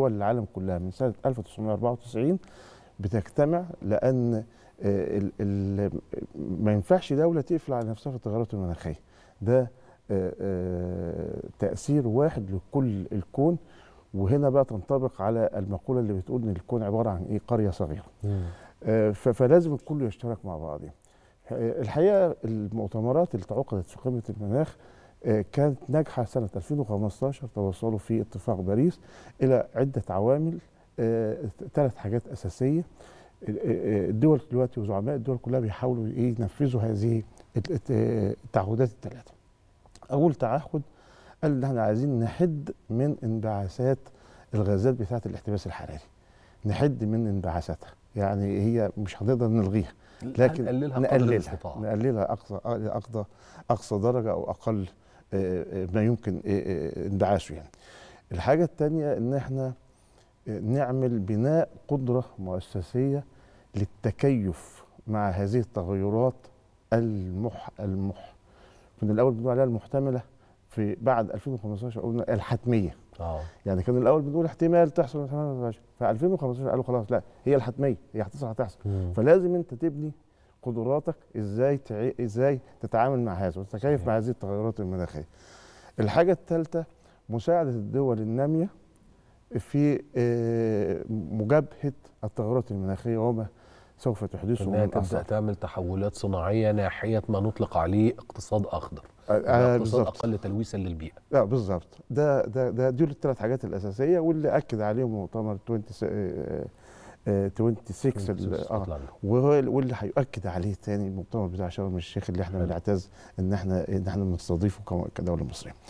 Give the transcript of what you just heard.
دول العالم كلها من سنة 1994 بتجتمع لأن الـ آه، الـ ما ينفعش دولة تقفل على نفسها في التغيرات المناخية ده آه، آه، تأثير واحد لكل الكون وهنا بقى تنطبق على المقولة اللي بتقول إن الكون عبارة عن إيه قرية صغيرة فلازم الكل يشترك مع بعضه الحقيقة المؤتمرات اللي تعقدت في قمة المناخ آه، كانت ناجحة سنة 2015 توصلوا في اتفاق باريس إلى عدة عوامل آه، ثلاث حاجات أساسية آه، الدول دلوقتي وزعماء الدول كلها بيحاولوا إيه، ينفذوا هذه التعهدات الثلاثة أول تعهد قال ان احنا عايزين نحد من انبعاثات الغازات بتاعه الاحتباس الحراري نحد من انبعاثاتها يعني هي مش هنقدر نلغيها لكن نقللها نقللها اقصى اقصى اقصى درجه او اقل آه، آه، ما يمكن آه، انبعاشه يعني الحاجة الثانية ان احنا نعمل بناء قدرة مؤسسية للتكيف مع هذه التغيرات المح المح من الاول بنقول عليها المحتمله في بعد 2015 قلنا الحتميه أوه. يعني كان الاول بنقول احتمال تحصل في 2015 قالوا خلاص لا هي الحتميه هي هتحصل هتحصل فلازم انت تبني قدراتك ازاي تعي... ازاي تتعامل مع هذا وتتكيف مع هذه التغيرات المناخيه. الحاجه الثالثه مساعده الدول الناميه في آه، مجابهه التغيرات المناخيه وما سوف تحدثه انها تبدا تعمل تحولات صناعيه ناحيه ما نطلق عليه اقتصاد اخضر آه, آه، يعني اقتصاد اقل تلويثا للبيئه لا بالظبط ده ده ده دول الثلاث حاجات الاساسيه واللي اكد عليهم مؤتمر 20 26 اه واللي هيؤكد عليه تاني المؤتمر بتاع شرم الشيخ اللي احنا بنعتز ان احنا ان احنا بنستضيفه كدوله مصريه.